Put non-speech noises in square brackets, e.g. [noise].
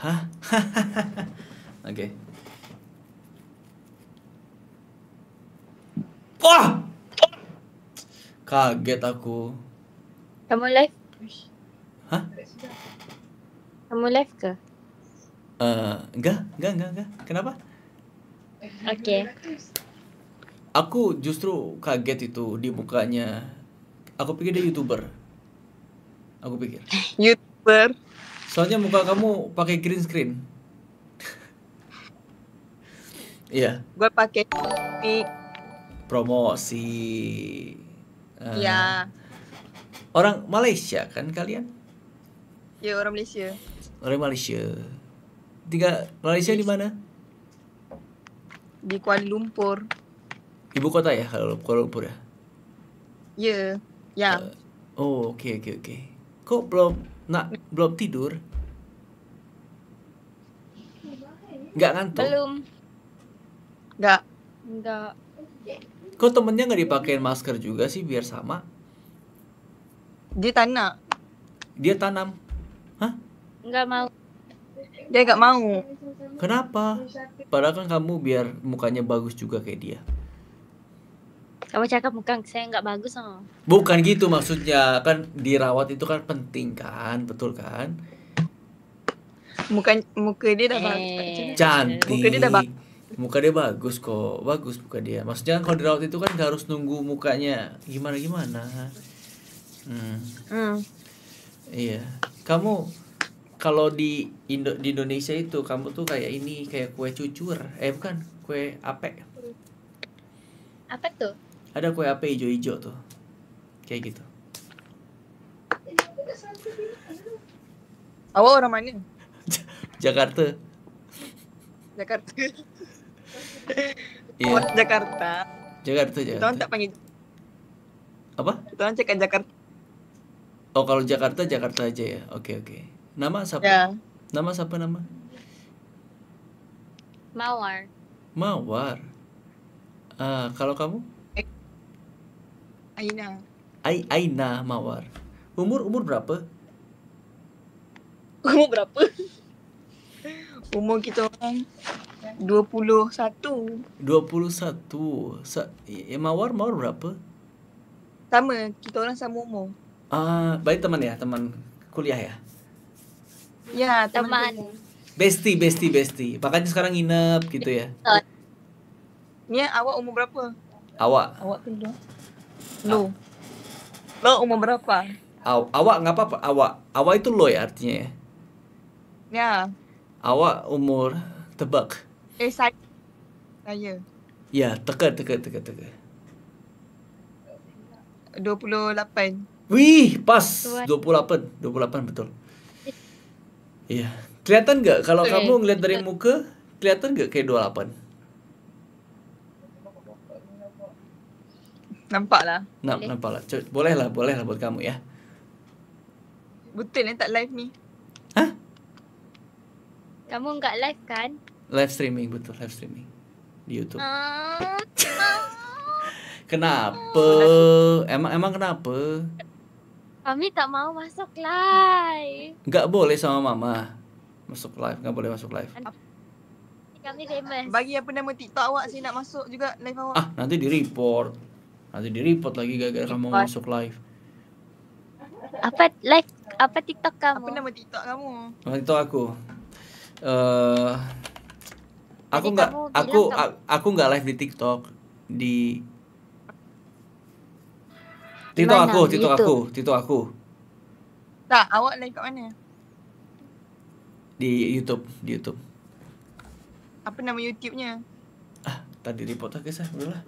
Hah? [laughs] Oke. okay. Wah! Kaget aku. Kamu live? Hah? Kamu live ke? Eh, uh, enggak, enggak, enggak, enggak. Kenapa? Oke. Okay. Aku justru kaget itu di mukanya. Aku pikir dia YouTuber. Aku pikir. YouTuber. Soalnya muka kamu pakai green screen. [laughs] Iya. yeah. Gue pakai promosi. Iya. Uh, Orang Malaysia kan kalian? Iya orang Malaysia. Orang Malaysia. Tiga Malaysia di mana? Di Kuala Lumpur. Ibu kota ya kalau Kuala Lumpur ya? Iya, ya, yeah. Yeah. Uh, oh, oke okay, oke okay, oke. Okay kok belum nak belum tidur? Nggak ngantuk? Belum. Nggak. Nggak. Kok temennya nggak dipakein masker juga sih biar sama? Dia tanam. Dia tanam. Hah? Nggak mau. Dia nggak mau. Kenapa? Padahal kan kamu biar mukanya bagus juga kayak dia. Kamu cakap bukan saya nggak bagus sama. Oh. Bukan gitu maksudnya kan dirawat itu kan penting kan betul kan? Muka muka dia udah eh. bagus. Cantik. Muka dia udah bagus. Muka dia bagus kok bagus muka dia. Maksudnya kan kalau dirawat itu kan harus nunggu mukanya gimana gimana. Hmm. Hmm. Iya. Kamu kalau di Indo di Indonesia itu kamu tuh kayak ini kayak kue cucur eh bukan kue apek Apa tuh ada kue apa hijau-hijau tuh. Kayak gitu. awal orang mainnya? [laughs] Jakarta. Jakarta. Iya. Yeah. Jakarta. Jakarta, Jakarta. Tuan tak panggil. Apa? Tuan cek Jakarta. Oh, kalau Jakarta, Jakarta aja ya. Oke, oke. Nama siapa? Yeah. Nama siapa nama? Mawar. Mawar. uh, kalau kamu? Aina. Ai Aina Mawar. Umur umur berapa? [laughs] Umur berapa? umur kita orang 21. 21. Sa eh, Mawar Mawar berapa? Sama, kita orang sama umur. Ah, uh, baik teman ya, teman kuliah ya. Ya, teman. Besti, besti, besti. Makanya sekarang nginep gitu ya. Ni awak umur berapa? Awak. Awak tu Lo. Ah. Lo umur berapa? Aw, awak nggak apa-apa. Awak, awak itu lo ya artinya ya. Ya. Awak umur tebak. Eh saya. Saya. Ya, teka teka teka teka. 28. Wih, pas. 28. 28 betul. Iya. Kelihatan nggak kalau okay. Eh, kamu ngeliat dari muka, kelihatan nggak kayak 28? Nampaklah. Nah, boleh. Nampaklah. C- boleh lah, boleh lah buat kamu ya. Betul ni tak live ni. Ha? Kamu enggak live kan? Live streaming betul, live streaming. Di YouTube. Uh, [laughs] kenapa? Uh, emang emang kenapa? Kami tak mau masuk live. Enggak boleh sama mama. Masuk live, enggak boleh masuk live. Kami famous. Bagi apa nama TikTok awak, saya nak masuk juga live awak. Ah, nanti di report. Nanti di-report lagi gara-gara kamu masuk live. Apa live apa TikTok kamu? Apa nama TikTok kamu? Nama TikTok aku. Uh, aku enggak aku kamu... aku enggak live di TikTok di TikTok mana? aku, TikTok YouTube. aku, TikTok aku. Tak, awak live kat mana? Di YouTube, di YouTube. Apa nama YouTube-nya? Ah, tadi report tak kisah, belum lah.